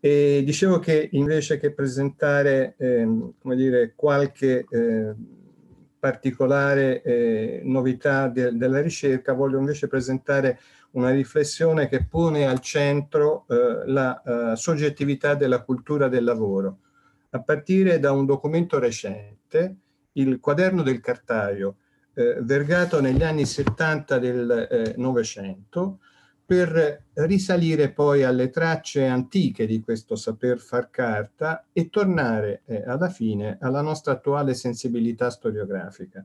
E dicevo che invece che presentare ehm, dire, qualche eh, particolare eh, novità de della ricerca, voglio invece presentare una riflessione che pone al centro eh, la eh, soggettività della cultura del lavoro, a partire da un documento recente, il Quaderno del Cartaio, eh, vergato negli anni 70 del eh, Novecento, per risalire poi alle tracce antiche di questo saper far carta e tornare eh, alla fine alla nostra attuale sensibilità storiografica.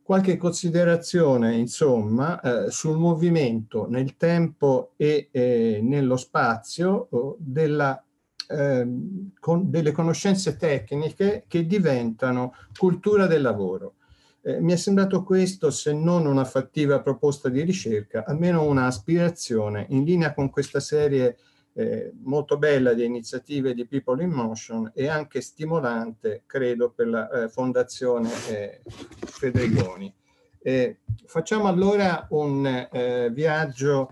Qualche considerazione, insomma, eh, sul movimento nel tempo e eh, nello spazio oh, della, ehm, con, delle conoscenze tecniche che diventano cultura del lavoro eh, mi è sembrato questo, se non una fattiva proposta di ricerca, almeno una aspirazione in linea con questa serie eh, molto bella di iniziative di People in Motion e anche stimolante, credo, per la eh, Fondazione eh, Federigoni. Eh, facciamo allora un eh, viaggio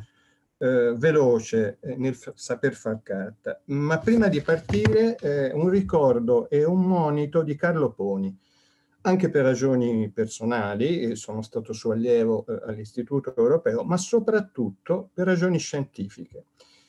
veloce nel saper far carta, ma prima di partire un ricordo e un monito di Carlo Poni anche per ragioni personali, sono stato suo allievo eh, all'Istituto Europeo, ma soprattutto per ragioni scientifiche.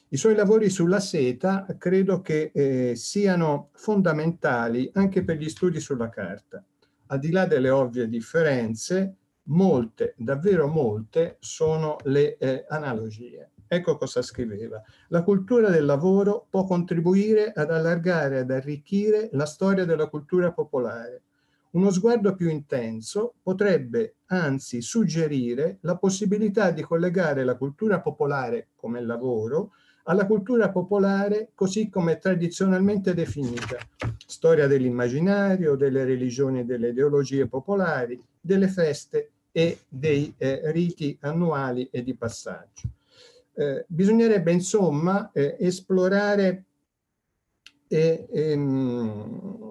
I suoi lavori sulla seta credo che eh, siano fondamentali anche per gli studi sulla carta. Al di là delle ovvie differenze, molte, davvero molte, sono le eh, analogie. Ecco cosa scriveva. La cultura del lavoro può contribuire ad allargare, ad arricchire la storia della cultura popolare uno sguardo più intenso potrebbe anzi suggerire la possibilità di collegare la cultura popolare come lavoro alla cultura popolare così come tradizionalmente definita, storia dell'immaginario, delle religioni e delle ideologie popolari, delle feste e dei eh, riti annuali e di passaggio. Eh, bisognerebbe insomma eh, esplorare e, ehm,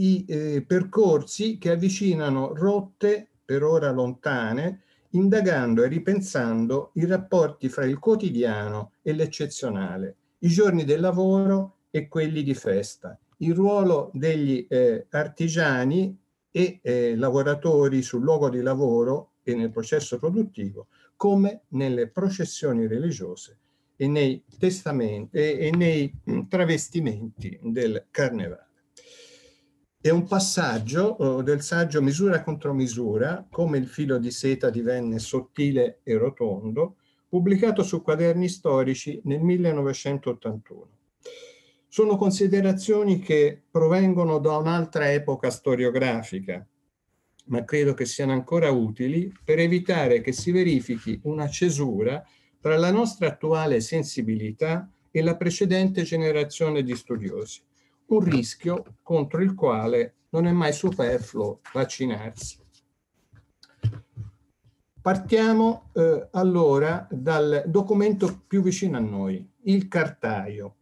i eh, percorsi che avvicinano rotte, per ora lontane, indagando e ripensando i rapporti fra il quotidiano e l'eccezionale, i giorni del lavoro e quelli di festa, il ruolo degli eh, artigiani e eh, lavoratori sul luogo di lavoro e nel processo produttivo, come nelle processioni religiose e nei, testamenti, e, e nei travestimenti del carnevale. È un passaggio eh, del saggio Misura contro misura, come il filo di seta divenne sottile e rotondo, pubblicato su quaderni storici nel 1981. Sono considerazioni che provengono da un'altra epoca storiografica, ma credo che siano ancora utili per evitare che si verifichi una cesura tra la nostra attuale sensibilità e la precedente generazione di studiosi un rischio contro il quale non è mai superfluo vaccinarsi. Partiamo eh, allora dal documento più vicino a noi, il Cartaio,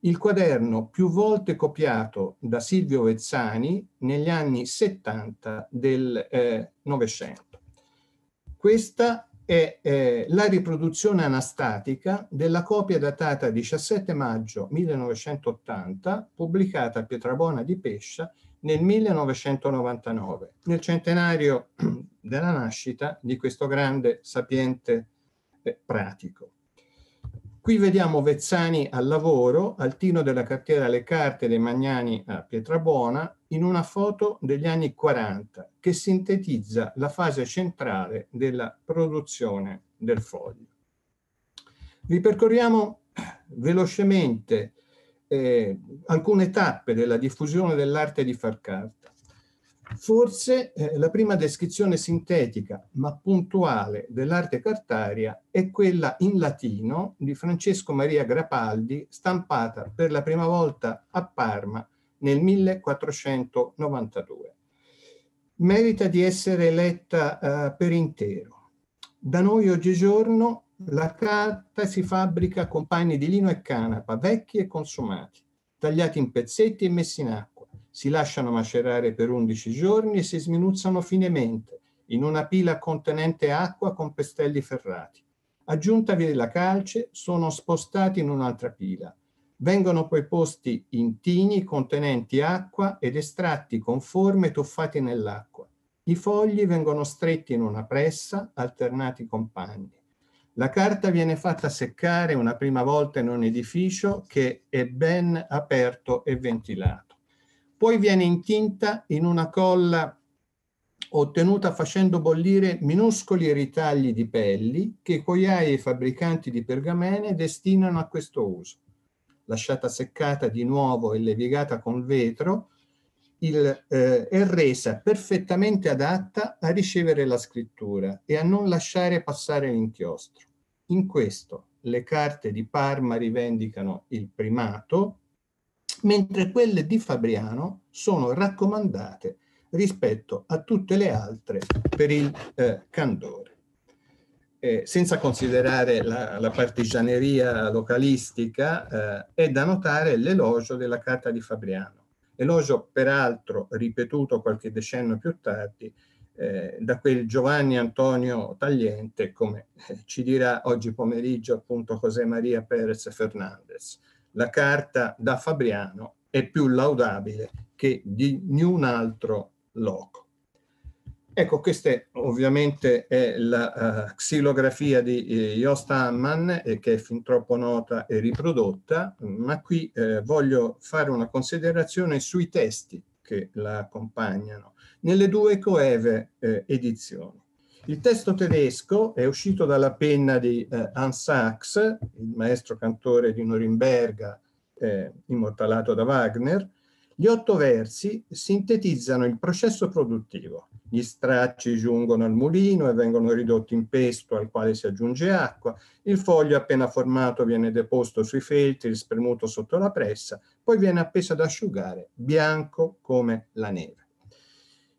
il quaderno più volte copiato da Silvio Vezzani negli anni 70 del eh, Novecento. Eh, Questa è eh, la riproduzione anastatica della copia datata 17 maggio 1980, pubblicata a Pietrabona di Pescia nel 1999, nel centenario della nascita di questo grande sapiente eh, pratico. Qui vediamo Vezzani al lavoro, al tino della cartiera Le Carte dei Magnani a Pietrabuona, in una foto degli anni 40 che sintetizza la fase centrale della produzione del foglio. Ripercorriamo velocemente eh, alcune tappe della diffusione dell'arte di far carta. Forse eh, la prima descrizione sintetica ma puntuale dell'arte cartaria è quella in latino di Francesco Maria Grapaldi, stampata per la prima volta a Parma nel 1492. Merita di essere letta eh, per intero. Da noi oggigiorno la carta si fabbrica con panni di lino e canapa, vecchi e consumati, tagliati in pezzetti e messi in messinati si lasciano macerare per 11 giorni e si sminuzzano finemente in una pila contenente acqua con pestelli ferrati. Aggiuntavi la calce, sono spostati in un'altra pila. Vengono poi posti in tini contenenti acqua ed estratti con forme tuffati nell'acqua. I fogli vengono stretti in una pressa, alternati con panni. La carta viene fatta seccare una prima volta in un edificio che è ben aperto e ventilato poi viene intinta in una colla ottenuta facendo bollire minuscoli ritagli di pelli che i coiai e i fabbricanti di pergamene destinano a questo uso. Lasciata seccata di nuovo e levigata con vetro, il, eh, è resa perfettamente adatta a ricevere la scrittura e a non lasciare passare l'inchiostro. In questo le carte di Parma rivendicano il primato mentre quelle di Fabriano sono raccomandate rispetto a tutte le altre per il eh, candore. Eh, senza considerare la, la partigianeria localistica, eh, è da notare l'elogio della carta di Fabriano, elogio peraltro ripetuto qualche decennio più tardi eh, da quel Giovanni Antonio Tagliente, come eh, ci dirà oggi pomeriggio appunto José Maria Perez Fernandez, la carta da Fabriano è più laudabile che di niun altro loco. Ecco, questa è, ovviamente è la uh, xilografia di eh, Jost Hammann, eh, che è fin troppo nota e riprodotta, ma qui eh, voglio fare una considerazione sui testi che la accompagnano, nelle due coeve eh, edizioni. Il testo tedesco è uscito dalla penna di eh, Hans Sachs, il maestro cantore di Norimberga, eh, immortalato da Wagner. Gli otto versi sintetizzano il processo produttivo. Gli stracci giungono al mulino e vengono ridotti in pesto al quale si aggiunge acqua, il foglio appena formato viene deposto sui feltri, spremuto sotto la pressa, poi viene appeso ad asciugare, bianco come la neve.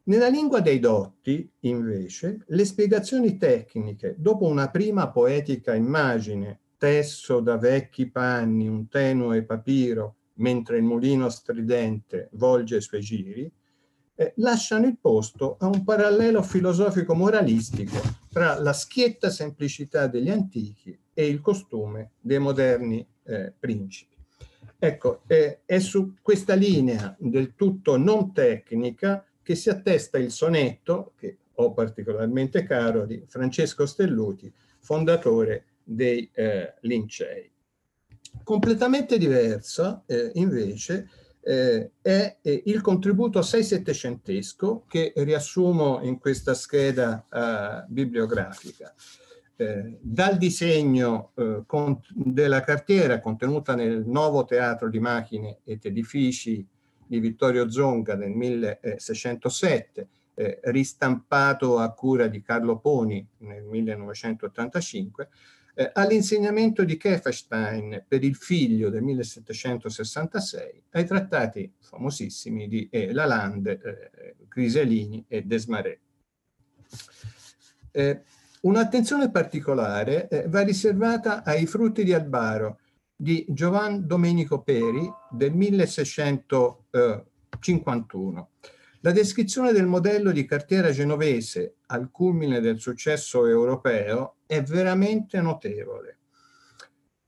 Nella lingua dei dotti, invece, le spiegazioni tecniche, dopo una prima poetica immagine, tesso da vecchi panni un tenue papiro, mentre il mulino stridente volge i suoi giri, eh, lasciano il posto a un parallelo filosofico-moralistico tra la schietta semplicità degli antichi e il costume dei moderni eh, principi. Ecco, eh, è su questa linea del tutto non tecnica che si attesta il sonetto, che ho particolarmente caro, di Francesco Stelluti, fondatore dei eh, Lincei. Completamente diverso, eh, invece, eh, è il contributo 6-700esco che riassumo in questa scheda eh, bibliografica. Eh, dal disegno eh, con, della cartiera contenuta nel nuovo teatro di macchine ed edifici di Vittorio Zonga del 1607, eh, eh, ristampato a cura di Carlo Poni nel 1985, eh, all'insegnamento di Kefenstein per il figlio del 1766, ai trattati famosissimi di eh, Lalande, eh, Griselini e Desmarais. Eh, un'attenzione particolare eh, va riservata ai frutti di albaro, di Giovan Domenico Peri del 1651. La descrizione del modello di cartiera genovese al culmine del successo europeo è veramente notevole.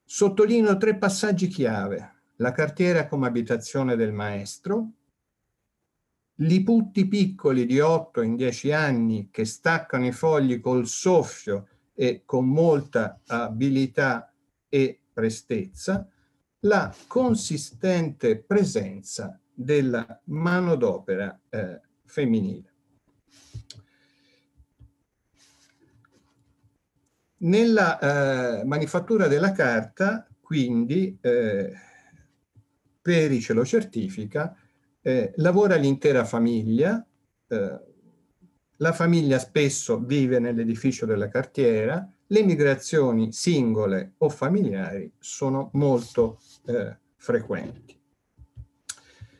Sottolineo tre passaggi chiave. La cartiera come abitazione del maestro, putti piccoli di 8 in 10 anni che staccano i fogli col soffio e con molta abilità e prestezza la consistente presenza della manodopera eh, femminile. Nella eh, manifattura della carta, quindi, eh, Peri ce lo certifica, eh, lavora l'intera famiglia, eh, la famiglia spesso vive nell'edificio della cartiera, le migrazioni singole o familiari sono molto eh, frequenti.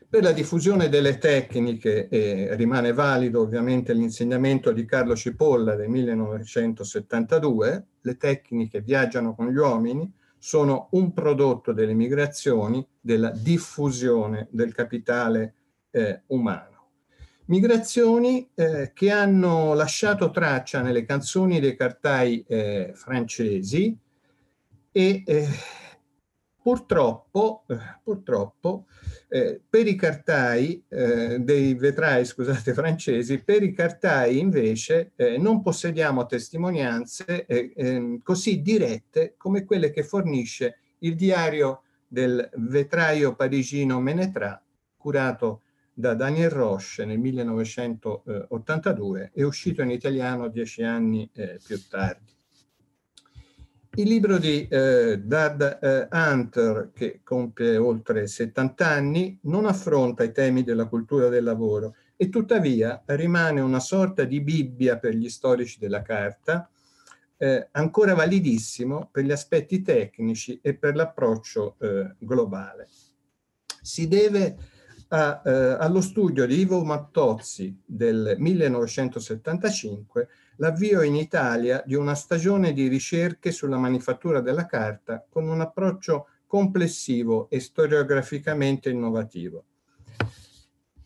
Per la diffusione delle tecniche eh, rimane valido ovviamente l'insegnamento di Carlo Cipolla del 1972, le tecniche viaggiano con gli uomini, sono un prodotto delle migrazioni, della diffusione del capitale eh, umano migrazioni eh, che hanno lasciato traccia nelle canzoni dei cartai eh, francesi e eh, purtroppo, eh, purtroppo eh, per i cartai eh, dei vetrai scusate, francesi, per i cartai invece non possediamo testimonianze ehm, così dirette come quelle che fornisce il diario del vetraio parigino Menetra, curato da Daniel Roche nel 1982 e uscito in italiano dieci anni eh, più tardi. Il libro di eh, Dad eh, Hunter, che compie oltre 70 anni, non affronta i temi della cultura del lavoro e tuttavia rimane una sorta di Bibbia per gli storici della carta, eh, ancora validissimo per gli aspetti tecnici e per l'approccio eh, globale. Si deve a, eh, allo studio di Ivo Mattozzi del 1975 l'avvio in Italia di una stagione di ricerche sulla manifattura della carta con un approccio complessivo e storiograficamente innovativo.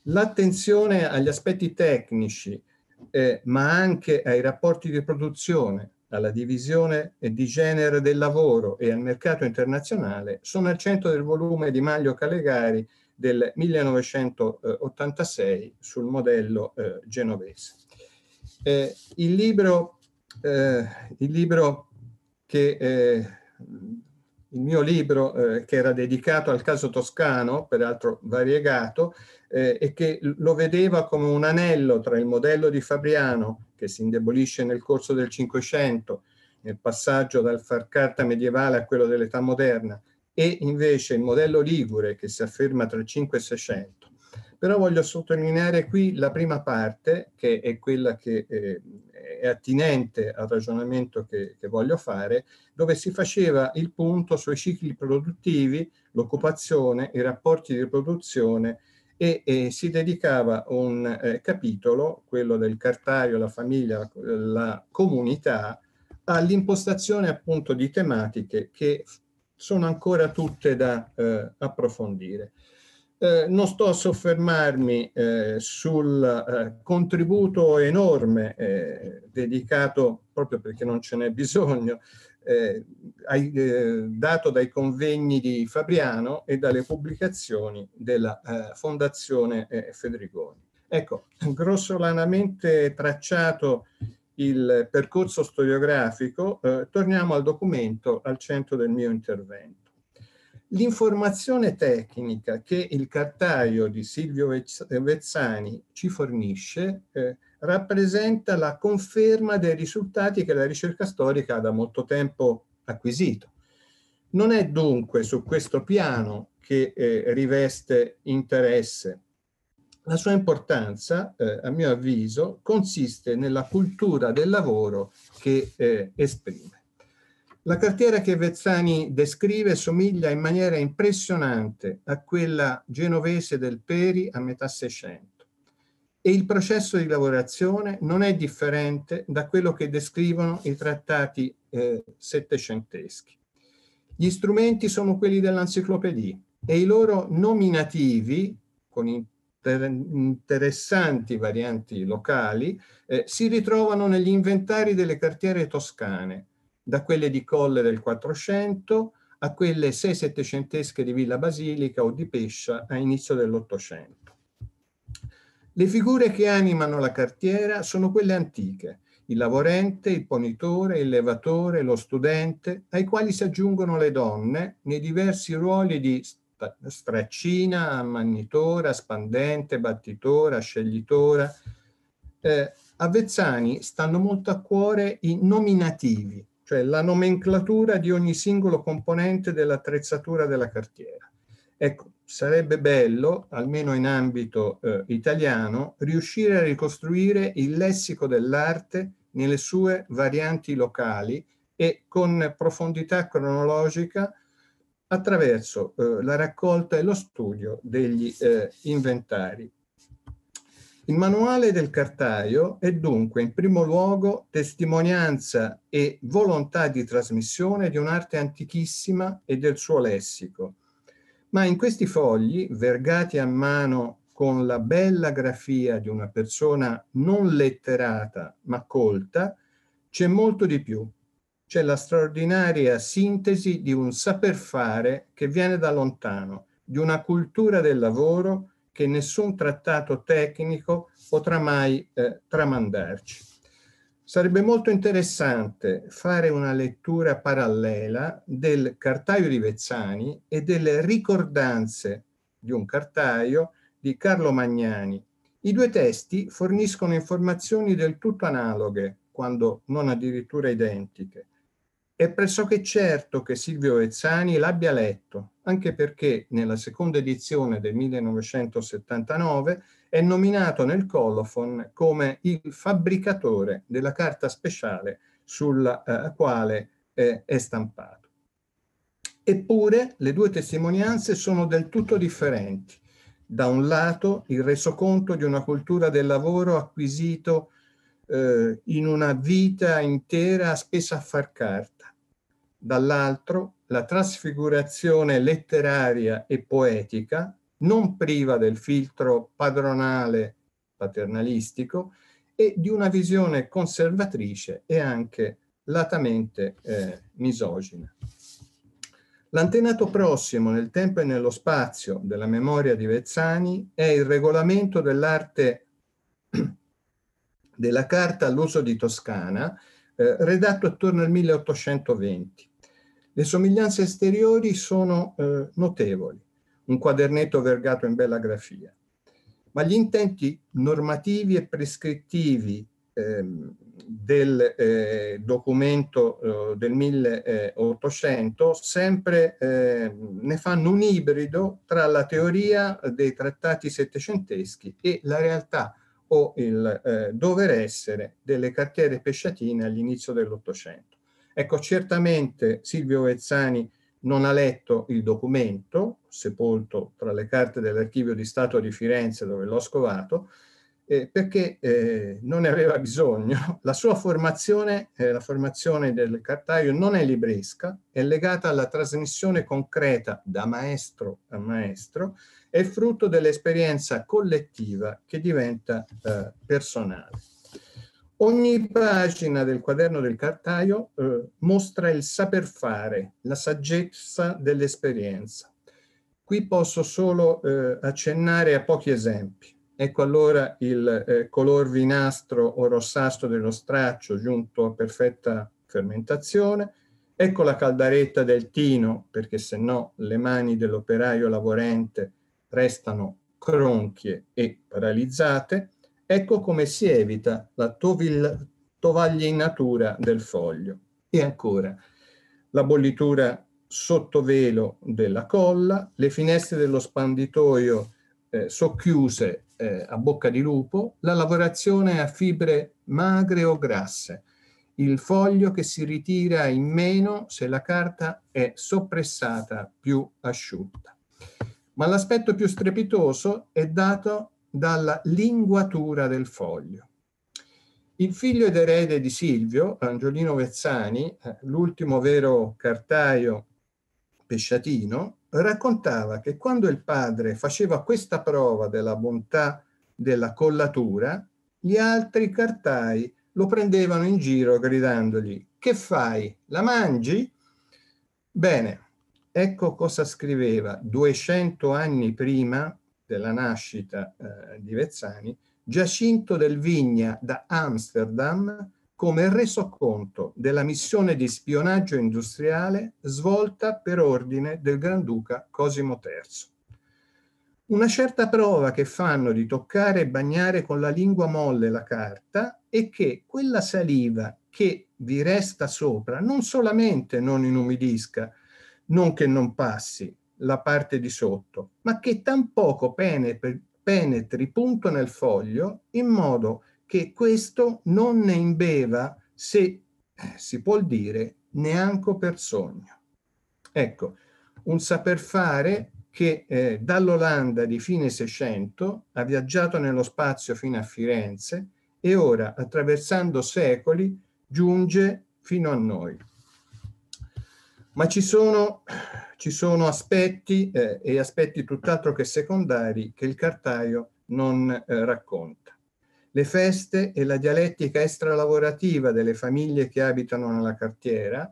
L'attenzione agli aspetti tecnici, eh, ma anche ai rapporti di produzione, alla divisione di genere del lavoro e al mercato internazionale sono al centro del volume di Maglio Calegari del 1986 sul modello eh, genovese. Eh, il, libro, eh, il, libro che, eh, il mio libro eh, che era dedicato al caso toscano, peraltro variegato, eh, e che lo vedeva come un anello tra il modello di Fabriano, che si indebolisce nel corso del Cinquecento, nel passaggio dal far carta medievale a quello dell'età moderna, e invece il modello Ligure che si afferma tra il 5 e il 600. Però voglio sottolineare qui la prima parte che è quella che eh, è attinente al ragionamento che, che voglio fare, dove si faceva il punto sui cicli produttivi, l'occupazione, i rapporti di produzione e, e, si dedicava un eh, capitolo, quello del cartario, la famiglia, la comunità, all'impostazione appunto di tematiche che sono ancora tutte da eh, approfondire. Eh, non sto a soffermarmi eh, sul eh, contributo enorme eh, dedicato, proprio perché non ce n'è bisogno, eh, ai, dato dai convegni di Fabriano e dalle pubblicazioni della Fondazione Federigoni. Ecco, grossolanamente tracciato il percorso storiografico, eh, torniamo al documento al centro del mio intervento. L'informazione tecnica che il cartaio di Silvio Vezzani ci fornisce eh, rappresenta la conferma dei risultati che la ricerca storica ha da molto tempo acquisito. Non è dunque su questo piano che eh, riveste interesse la sua importanza, eh, a mio avviso, consiste nella cultura del lavoro che eh, esprime. La cartiera che Vezzani descrive somiglia in maniera impressionante a quella genovese del Peri a metà Seicento e il processo di lavorazione non è differente da quello che descrivono i trattati eh, settecenteschi. Gli strumenti sono quelli dell'enciclopedia e i loro nominativi, con per interessanti varianti locali, eh, si ritrovano negli inventari delle cartiere toscane, da quelle di Colle del 400 a quelle 6 700 di Villa Basilica o di Pescia a inizio dell'Ottocento. Le figure che animano la cartiera sono quelle antiche, il lavorente, il ponitore, il levatore, lo studente, ai quali si aggiungono le donne nei diversi ruoli di straccina, ammannitora, spandente, battitora, sceglitora. Eh, a Vezzani stanno molto a cuore i nominativi, cioè la nomenclatura di ogni singolo componente dell'attrezzatura della cartiera. Ecco, sarebbe bello, almeno in ambito eh, italiano, riuscire a ricostruire il lessico dell'arte nelle sue varianti locali e con profondità cronologica attraverso eh, la raccolta e lo studio degli eh, inventari. Il manuale del cartaio è dunque in primo luogo testimonianza e volontà di trasmissione di un'arte antichissima e del suo lessico, ma in questi fogli, vergati a mano con la bella grafia di una persona non letterata ma colta, c'è molto di più, c'è la straordinaria sintesi di un saper fare che viene da lontano, di una cultura del lavoro che nessun trattato tecnico potrà mai eh, tramandarci. Sarebbe molto interessante fare una lettura parallela del Cartaio di Vezzani e delle ricordanze di un Cartaio di Carlo Magnani. I due testi forniscono informazioni del tutto analoghe, quando non addirittura identiche è pressoché certo che Silvio Ezzani l'abbia letto, anche perché nella seconda edizione del 1979 è nominato nel Colophon come il fabbricatore della carta speciale sulla eh, quale eh, è stampato. Eppure le due testimonianze sono del tutto differenti. Da un lato il resoconto di una cultura del lavoro acquisito eh, in una vita intera spesa a far carta dall'altro la trasfigurazione letteraria e poetica, non priva del filtro padronale paternalistico, e di una visione conservatrice e anche latamente eh, misogina. L'antenato prossimo nel tempo e nello spazio della memoria di Vezzani è il regolamento dell'arte della carta all'uso di Toscana, eh, redatto attorno al 1820. Le somiglianze esteriori sono eh, notevoli, un quadernetto vergato in bella grafia, ma gli intenti normativi e prescrittivi eh, del eh, documento eh, del 1800 sempre ehm, ne fanno un ibrido tra la teoria dei trattati settecenteschi e la realtà o il eh, dover essere delle cartiere pesciatine all'inizio dell'Ottocento. Ecco, certamente Silvio Vezzani non ha letto il documento, sepolto tra le carte dell'archivio di Stato di Firenze dove l'ho scovato, eh, perché eh, non ne aveva bisogno. La sua formazione, eh, la formazione del cartaio, non è libresca, è legata alla trasmissione concreta da maestro a maestro, è frutto dell'esperienza collettiva che diventa eh, personale. Ogni pagina del quaderno del cartaio eh, mostra il saper fare, la saggezza dell'esperienza. Qui posso solo eh, accennare a pochi esempi. Ecco allora il eh, color vinastro o rossastro dello straccio giunto a perfetta fermentazione. Ecco la caldaretta del tino, perché se no le mani dell'operaio lavorente restano cronchie e paralizzate Ecco come si evita la tovil- tovaglinatura del foglio. E ancora, la bollitura sotto velo della colla, le finestre dello spanditoio eh, socchiuse eh, a bocca di lupo, la lavorazione a fibre magre o grasse, il foglio che si ritira in meno se la carta è soppressata più asciutta. Ma l'aspetto più strepitoso è dato dalla linguatura del foglio. Il figlio ed erede di Silvio, Angiolino Vezzani, eh, l'ultimo vero cartaio pesciatino, raccontava che quando il padre faceva questa prova della bontà della collatura, gli altri cartai lo prendevano in giro gridandogli che fai? La mangi? Bene, ecco cosa scriveva 200 anni prima della nascita eh, di Vezzani, Giacinto del Vigna da Amsterdam come resoconto della missione di spionaggio industriale svolta per ordine del Granduca Cosimo III. Una certa prova che fanno di toccare e bagnare con la lingua molle la carta è che quella saliva che vi resta sopra non solamente non inumidisca, non che non passi, la parte di sotto, ma che tampoco penetri, penetri punto nel foglio in modo che questo non ne imbeva, se eh, si può dire, neanche per sogno. Ecco, un saper fare che eh, dall'Olanda di fine Seicento ha viaggiato nello spazio fino a Firenze e ora, attraversando secoli, giunge fino a noi. Ma ci sono ci sono aspetti eh, e aspetti tutt'altro che secondari che il cartaio non eh, racconta. Le feste e la dialettica estralavorativa delle famiglie che abitano nella cartiera,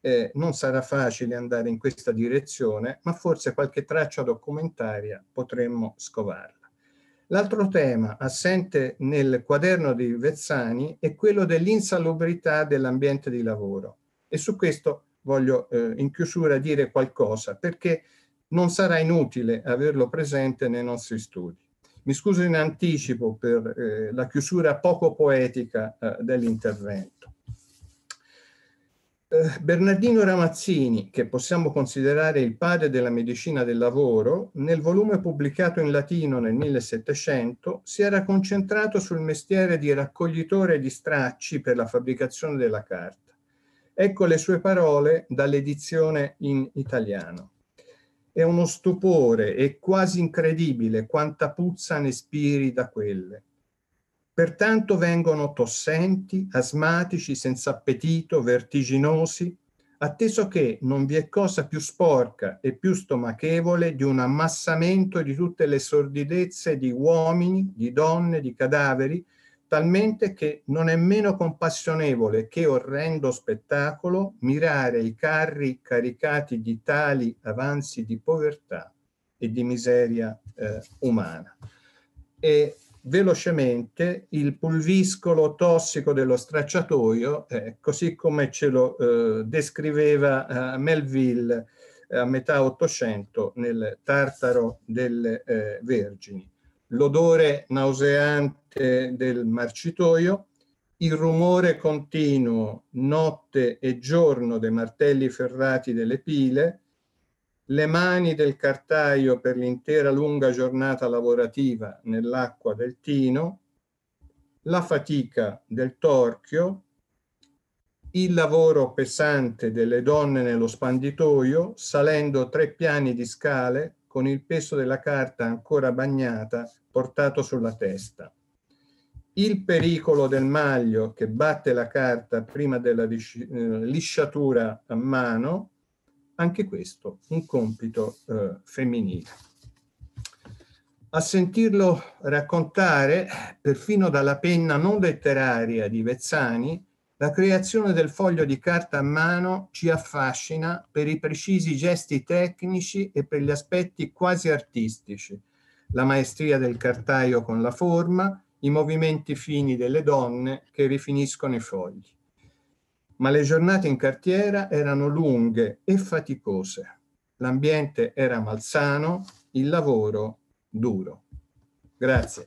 eh, non sarà facile andare in questa direzione, ma forse qualche traccia documentaria potremmo scovarla. L'altro tema assente nel quaderno di Vezzani è quello dell'insalubrità dell'ambiente di lavoro e su questo voglio eh, in chiusura dire qualcosa perché non sarà inutile averlo presente nei nostri studi. Mi scuso in anticipo per eh, la chiusura poco poetica eh, dell'intervento. Eh, Bernardino Ramazzini, che possiamo considerare il padre della medicina del lavoro, nel volume pubblicato in latino nel 1700 si era concentrato sul mestiere di raccoglitore di stracci per la fabbricazione della carta Ecco le sue parole dall'edizione in italiano. È uno stupore, è quasi incredibile quanta puzza ne spiri da quelle. Pertanto vengono tossenti, asmatici, senza appetito, vertiginosi, atteso che non vi è cosa più sporca e più stomachevole di un ammassamento di tutte le sordidezze di uomini, di donne, di cadaveri, talmente che non è meno compassionevole che orrendo spettacolo mirare i carri caricati di tali avanzi di povertà e di miseria eh, umana. E velocemente il pulviscolo tossico dello stracciatoio, eh, così come ce lo eh, descriveva eh, Melville eh, a metà Ottocento nel Tartaro delle eh, Vergini l'odore nauseante del marcitoio, il rumore continuo notte e giorno dei martelli ferrati delle pile, le mani del cartaio per l'intera lunga giornata lavorativa nell'acqua del tino, la fatica del torchio, il lavoro pesante delle donne nello spanditoio, salendo tre piani di scale con il peso della carta ancora bagnata portato sulla testa. Il pericolo del maglio che batte la carta prima della eh, lisciatura a mano, anche questo un compito eh, femminile. A sentirlo raccontare, perfino dalla penna non letteraria di Vezzani, la creazione del foglio di carta a mano ci affascina per i precisi gesti tecnici e per gli aspetti quasi artistici, la maestria del cartaio con la forma, i movimenti fini delle donne che rifiniscono i fogli. Ma le giornate in cartiera erano lunghe e faticose. L'ambiente era malsano, il lavoro duro. Grazie.